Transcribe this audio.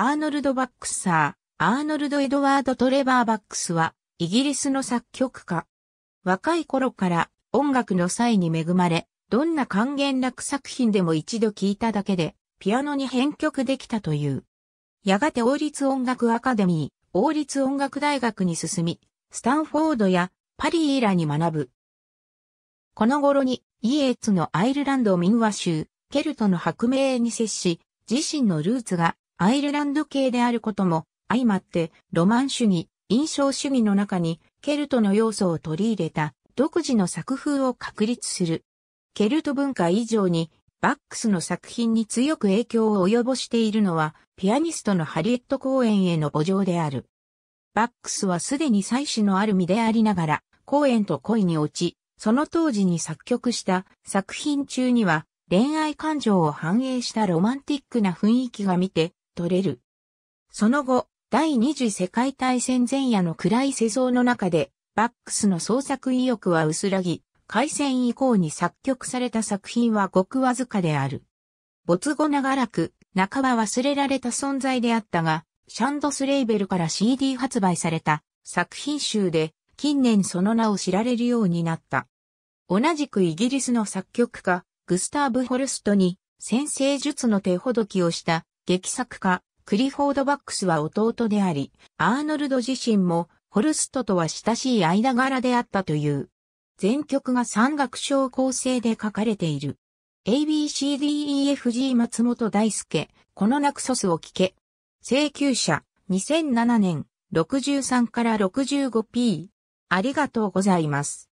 アーノルド・バックサー、アーノルド・エドワード・トレバー・バックスは、イギリスの作曲家。若い頃から音楽の際に恵まれ、どんな還元楽作品でも一度聴いただけで、ピアノに編曲できたという。やがて王立音楽アカデミー、王立音楽大学に進み、スタンフォードやパリーらに学ぶ。この頃に、イエーツのアイルランド民話集、ケルトの白明に接し、自身のルーツがアイルランド系であることも相まって、ロマン主義、印象主義の中にケルトの要素を取り入れた独自の作風を確立する。ケルト文化以上にバックスの作品に強く影響を及ぼしているのはピアニストのハリエット公演への墓場である。バックスはすでに祭祀のある身でありながら公演と恋に落ち、その当時に作曲した作品中には恋愛感情を反映したロマンティックな雰囲気が見て取れる。その後、第二次世界大戦前夜の暗い世相の中で、バックスの創作意欲は薄らぎ、開戦以降に作曲された作品はごくわずかである。没後長らく、半ば忘れられた存在であったが、シャンドスレイベルから CD 発売された作品集で、近年その名を知られるようになった。同じくイギリスの作曲家、グスターブ・ホルストに、先生術の手ほどきをした劇作家、クリフォード・バックスは弟であり、アーノルド自身も、ホルストとは親しい間柄であったという。全曲が三楽章構成で書かれている。ABCDEFG 松本大輔、このナクソスを聞け。請求者、2007年、63から 65P。ありがとうございます。